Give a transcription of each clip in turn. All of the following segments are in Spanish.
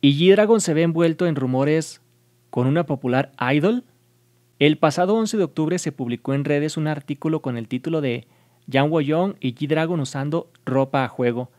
y G-Dragon se ve envuelto en rumores con una popular idol. El pasado 11 de octubre se publicó en redes un artículo con el título de Yang Woyong y G-Dragon usando ropa a juego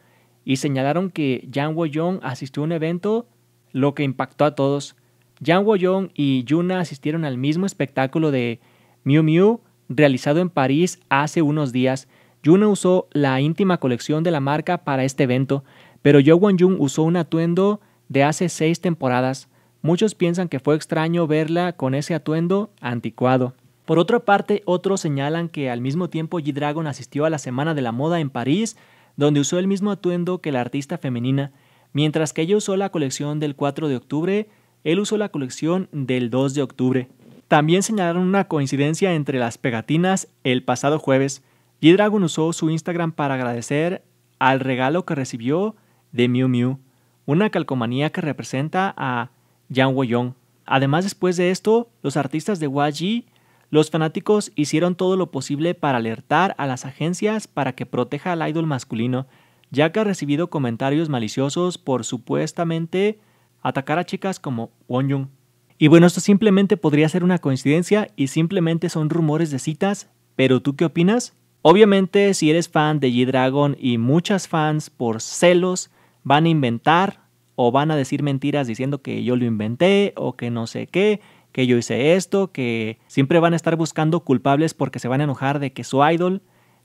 y señalaron que Yang young asistió a un evento lo que impactó a todos. Yang young y Yuna asistieron al mismo espectáculo de Miu Miu realizado en París hace unos días. Yuna usó la íntima colección de la marca para este evento, pero Yo Won Jung usó un atuendo de hace seis temporadas, muchos piensan que fue extraño verla con ese atuendo anticuado. Por otra parte, otros señalan que al mismo tiempo G-Dragon asistió a la Semana de la Moda en París, donde usó el mismo atuendo que la artista femenina, mientras que ella usó la colección del 4 de octubre, él usó la colección del 2 de octubre. También señalaron una coincidencia entre las pegatinas el pasado jueves. G-Dragon usó su Instagram para agradecer al regalo que recibió de Miu Miu una calcomanía que representa a Yang Woyong. Además, después de esto, los artistas de Waji, los fanáticos hicieron todo lo posible para alertar a las agencias para que proteja al idol masculino, ya que ha recibido comentarios maliciosos por supuestamente atacar a chicas como Won Y bueno, esto simplemente podría ser una coincidencia y simplemente son rumores de citas, pero ¿tú qué opinas? Obviamente, si eres fan de G-Dragon y muchas fans por celos, van a inventar o van a decir mentiras diciendo que yo lo inventé o que no sé qué, que yo hice esto, que siempre van a estar buscando culpables porque se van a enojar de que su idol,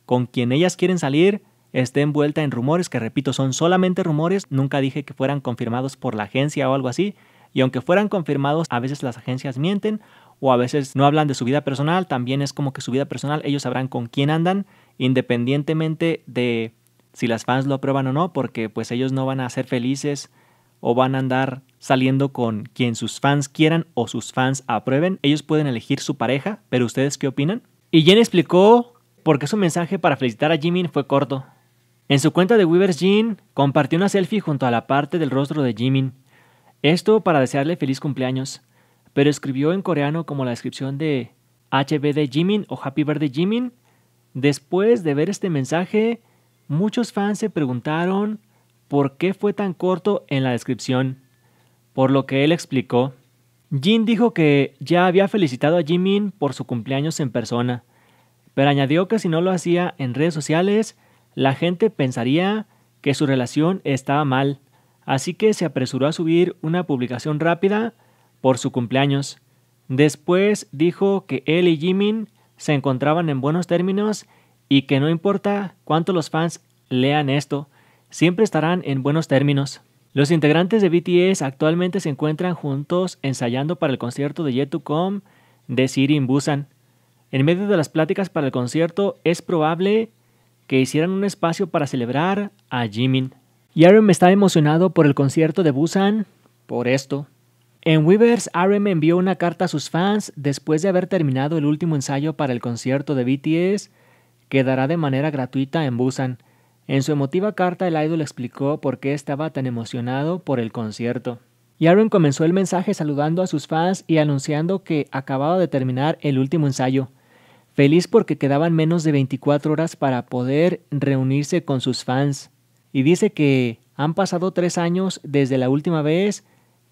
con quien ellas quieren salir, esté envuelta en rumores que, repito, son solamente rumores, nunca dije que fueran confirmados por la agencia o algo así, y aunque fueran confirmados, a veces las agencias mienten o a veces no hablan de su vida personal, también es como que su vida personal, ellos sabrán con quién andan, independientemente de si las fans lo aprueban o no, porque pues ellos no van a ser felices o van a andar saliendo con quien sus fans quieran o sus fans aprueben. Ellos pueden elegir su pareja, pero ustedes qué opinan? Y Jen explicó por qué su mensaje para felicitar a Jimin fue corto. En su cuenta de Weavers Jean compartió una selfie junto a la parte del rostro de Jimin. Esto para desearle feliz cumpleaños, pero escribió en coreano como la descripción de HB de Jimin o Happy Birthday Jimin. Después de ver este mensaje, Muchos fans se preguntaron por qué fue tan corto en la descripción, por lo que él explicó. Jin dijo que ya había felicitado a Jimin por su cumpleaños en persona, pero añadió que si no lo hacía en redes sociales, la gente pensaría que su relación estaba mal, así que se apresuró a subir una publicación rápida por su cumpleaños. Después dijo que él y Jimin se encontraban en buenos términos y que no importa cuánto los fans lean esto, siempre estarán en buenos términos. Los integrantes de BTS actualmente se encuentran juntos ensayando para el concierto de Yet to Come de Siri Busan. En medio de las pláticas para el concierto, es probable que hicieran un espacio para celebrar a Jimin. Y RM está emocionado por el concierto de Busan por esto. En Weavers, RM envió una carta a sus fans después de haber terminado el último ensayo para el concierto de BTS ...quedará de manera gratuita en Busan. En su emotiva carta, el idol explicó por qué estaba tan emocionado por el concierto. Yaron comenzó el mensaje saludando a sus fans y anunciando que acababa de terminar el último ensayo. Feliz porque quedaban menos de 24 horas para poder reunirse con sus fans. Y dice que han pasado tres años desde la última vez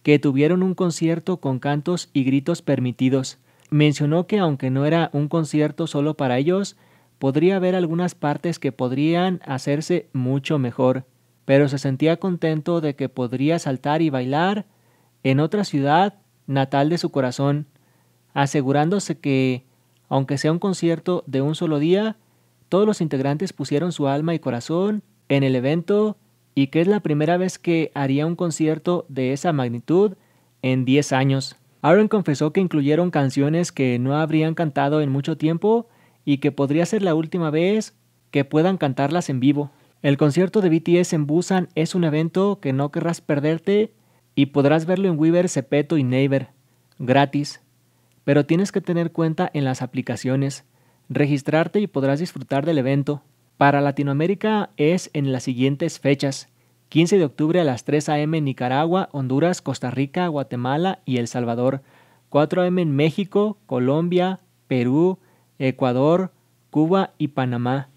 que tuvieron un concierto con cantos y gritos permitidos. Mencionó que aunque no era un concierto solo para ellos, podría haber algunas partes que podrían hacerse mucho mejor, pero se sentía contento de que podría saltar y bailar en otra ciudad natal de su corazón, asegurándose que, aunque sea un concierto de un solo día, todos los integrantes pusieron su alma y corazón en el evento y que es la primera vez que haría un concierto de esa magnitud en 10 años. Aaron confesó que incluyeron canciones que no habrían cantado en mucho tiempo y que podría ser la última vez que puedan cantarlas en vivo. El concierto de BTS en Busan es un evento que no querrás perderte y podrás verlo en Weaver, Cepeto y Neighbor gratis. Pero tienes que tener cuenta en las aplicaciones, registrarte y podrás disfrutar del evento. Para Latinoamérica es en las siguientes fechas. 15 de octubre a las 3 a.m. en Nicaragua, Honduras, Costa Rica, Guatemala y El Salvador. 4 a.m. en México, Colombia, Perú, Ecuador, Cuba y Panamá,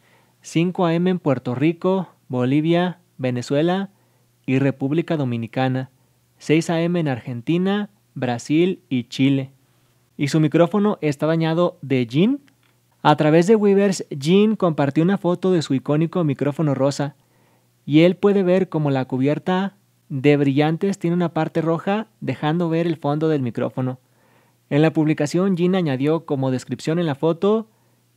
5 a.m. en Puerto Rico, Bolivia, Venezuela y República Dominicana, 6 a.m. en Argentina, Brasil y Chile. Y su micrófono está dañado de Jean. A través de Weavers, Jean compartió una foto de su icónico micrófono rosa y él puede ver como la cubierta de brillantes tiene una parte roja dejando ver el fondo del micrófono. En la publicación, Jean añadió como descripción en la foto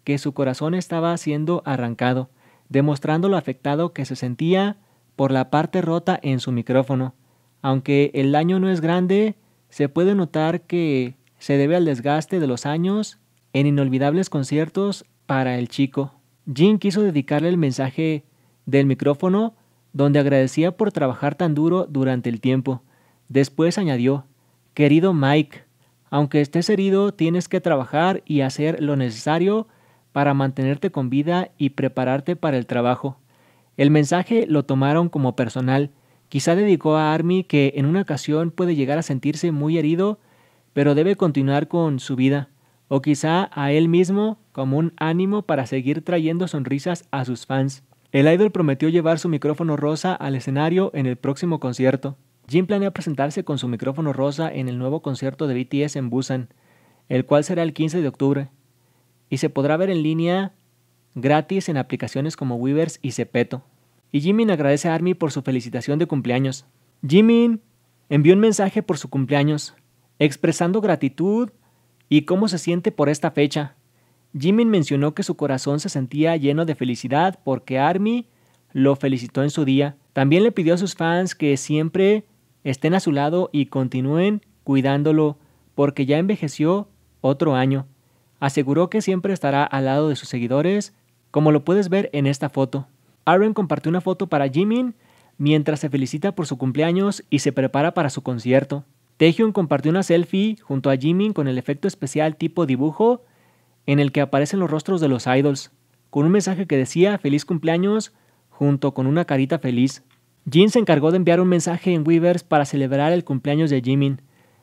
que su corazón estaba siendo arrancado, demostrando lo afectado que se sentía por la parte rota en su micrófono. Aunque el daño no es grande, se puede notar que se debe al desgaste de los años en inolvidables conciertos para el chico. Jean quiso dedicarle el mensaje del micrófono donde agradecía por trabajar tan duro durante el tiempo. Después añadió, Querido Mike, aunque estés herido, tienes que trabajar y hacer lo necesario para mantenerte con vida y prepararte para el trabajo. El mensaje lo tomaron como personal. Quizá dedicó a Army que en una ocasión puede llegar a sentirse muy herido, pero debe continuar con su vida. O quizá a él mismo como un ánimo para seguir trayendo sonrisas a sus fans. El idol prometió llevar su micrófono rosa al escenario en el próximo concierto. Jim planea presentarse con su micrófono rosa en el nuevo concierto de BTS en Busan, el cual será el 15 de octubre, y se podrá ver en línea gratis en aplicaciones como Weavers y Cepeto. Y Jimin agradece a Army por su felicitación de cumpleaños. Jimin envió un mensaje por su cumpleaños, expresando gratitud y cómo se siente por esta fecha. Jimin mencionó que su corazón se sentía lleno de felicidad porque Army lo felicitó en su día. También le pidió a sus fans que siempre estén a su lado y continúen cuidándolo, porque ya envejeció otro año. Aseguró que siempre estará al lado de sus seguidores, como lo puedes ver en esta foto. Aaron compartió una foto para Jimin mientras se felicita por su cumpleaños y se prepara para su concierto. Taehyung compartió una selfie junto a Jimin con el efecto especial tipo dibujo en el que aparecen los rostros de los idols, con un mensaje que decía feliz cumpleaños junto con una carita feliz. Jin se encargó de enviar un mensaje en Weavers para celebrar el cumpleaños de Jimin.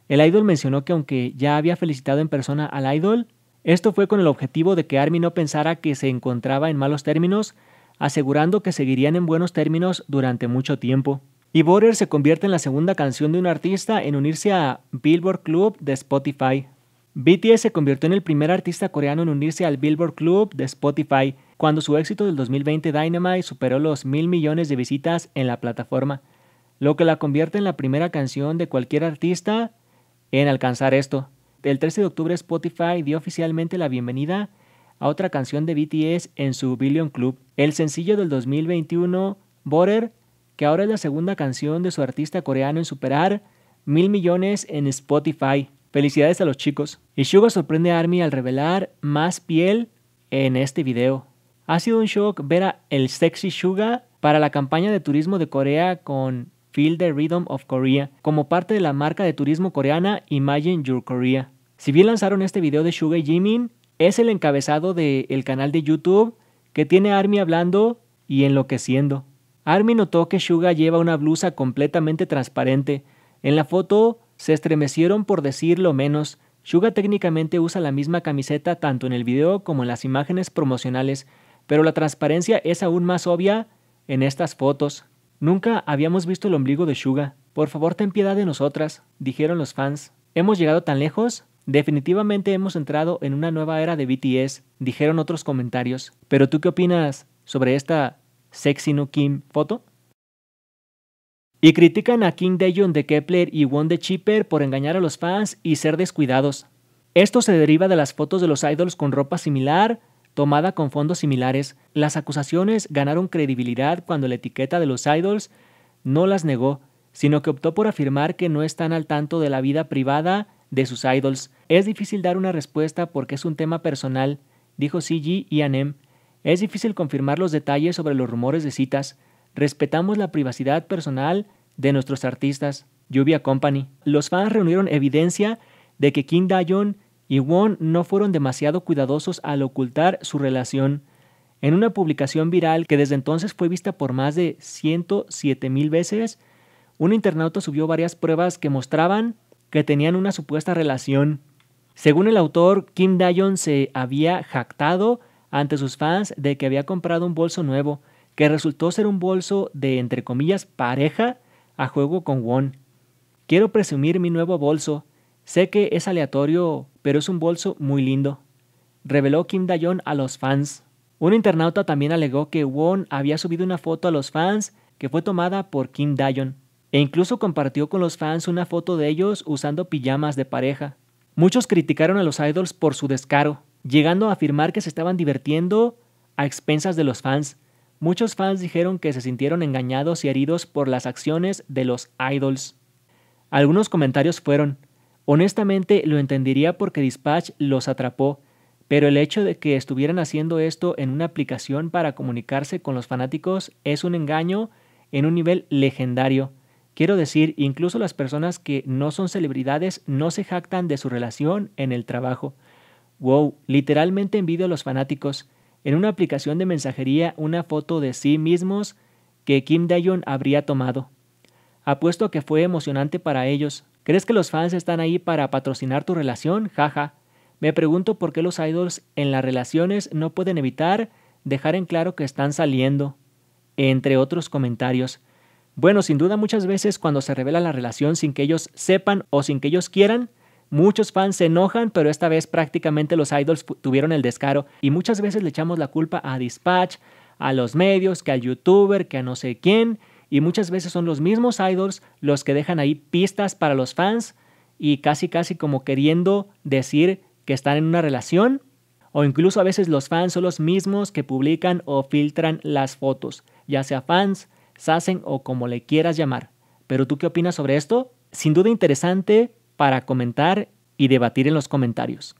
El idol mencionó que aunque ya había felicitado en persona al idol, esto fue con el objetivo de que Army no pensara que se encontraba en malos términos, asegurando que seguirían en buenos términos durante mucho tiempo. Y Border se convierte en la segunda canción de un artista en unirse a Billboard Club de Spotify. BTS se convirtió en el primer artista coreano en unirse al Billboard Club de Spotify, cuando su éxito del 2020 Dynamite superó los mil millones de visitas en la plataforma, lo que la convierte en la primera canción de cualquier artista en alcanzar esto. El 13 de octubre Spotify dio oficialmente la bienvenida a otra canción de BTS en su Billion Club, el sencillo del 2021 Border, que ahora es la segunda canción de su artista coreano en superar mil millones en Spotify. Felicidades a los chicos. Y Suga sorprende a Army al revelar más piel en este video. Ha sido un shock ver a el Sexy Suga para la campaña de turismo de Corea con Feel the Rhythm of Korea como parte de la marca de turismo coreana Imagine Your Korea. Si bien lanzaron este video de Suga y Jimin, es el encabezado del canal de YouTube que tiene Army hablando y enloqueciendo. Army notó que Suga lleva una blusa completamente transparente. En la foto se estremecieron por decirlo menos. Suga técnicamente usa la misma camiseta tanto en el video como en las imágenes promocionales, pero la transparencia es aún más obvia en estas fotos. Nunca habíamos visto el ombligo de Suga. Por favor, ten piedad de nosotras, dijeron los fans. Hemos llegado tan lejos Definitivamente hemos entrado en una nueva era de BTS, dijeron otros comentarios. Pero tú qué opinas sobre esta sexy no Kim foto? Y critican a Kim Daejeon de Kepler y Won de Chipper por engañar a los fans y ser descuidados. Esto se deriva de las fotos de los idols con ropa similar, tomada con fondos similares, las acusaciones ganaron credibilidad cuando la etiqueta de los idols no las negó, sino que optó por afirmar que no están al tanto de la vida privada de sus idols. Es difícil dar una respuesta porque es un tema personal, dijo CG y Anem. Es difícil confirmar los detalles sobre los rumores de citas. Respetamos la privacidad personal de nuestros artistas. Lluvia Company. Los fans reunieron evidencia de que Kim Dayon y Won no fueron demasiado cuidadosos al ocultar su relación. En una publicación viral que desde entonces fue vista por más de 107 mil veces, un internauta subió varias pruebas que mostraban que tenían una supuesta relación. Según el autor, Kim Dayon se había jactado ante sus fans de que había comprado un bolso nuevo, que resultó ser un bolso de, entre comillas, pareja a juego con Won. Quiero presumir mi nuevo bolso, Sé que es aleatorio, pero es un bolso muy lindo, reveló Kim Dayon a los fans. Un internauta también alegó que Won había subido una foto a los fans que fue tomada por Kim Dayon, e incluso compartió con los fans una foto de ellos usando pijamas de pareja. Muchos criticaron a los idols por su descaro, llegando a afirmar que se estaban divirtiendo a expensas de los fans. Muchos fans dijeron que se sintieron engañados y heridos por las acciones de los idols. Algunos comentarios fueron, Honestamente lo entendería porque Dispatch los atrapó, pero el hecho de que estuvieran haciendo esto en una aplicación para comunicarse con los fanáticos es un engaño en un nivel legendario. Quiero decir, incluso las personas que no son celebridades no se jactan de su relación en el trabajo. Wow, literalmente envidio a los fanáticos. En una aplicación de mensajería, una foto de sí mismos que Kim Dayon habría tomado. Apuesto que fue emocionante para ellos, ¿Crees que los fans están ahí para patrocinar tu relación? Jaja. Me pregunto por qué los idols en las relaciones no pueden evitar dejar en claro que están saliendo, entre otros comentarios. Bueno, sin duda muchas veces cuando se revela la relación sin que ellos sepan o sin que ellos quieran, muchos fans se enojan, pero esta vez prácticamente los idols tuvieron el descaro y muchas veces le echamos la culpa a Dispatch, a los medios, que al youtuber, que a no sé quién, y muchas veces son los mismos idols los que dejan ahí pistas para los fans y casi casi como queriendo decir que están en una relación. O incluso a veces los fans son los mismos que publican o filtran las fotos, ya sea fans, sasen o como le quieras llamar. Pero tú qué opinas sobre esto? Sin duda interesante para comentar y debatir en los comentarios.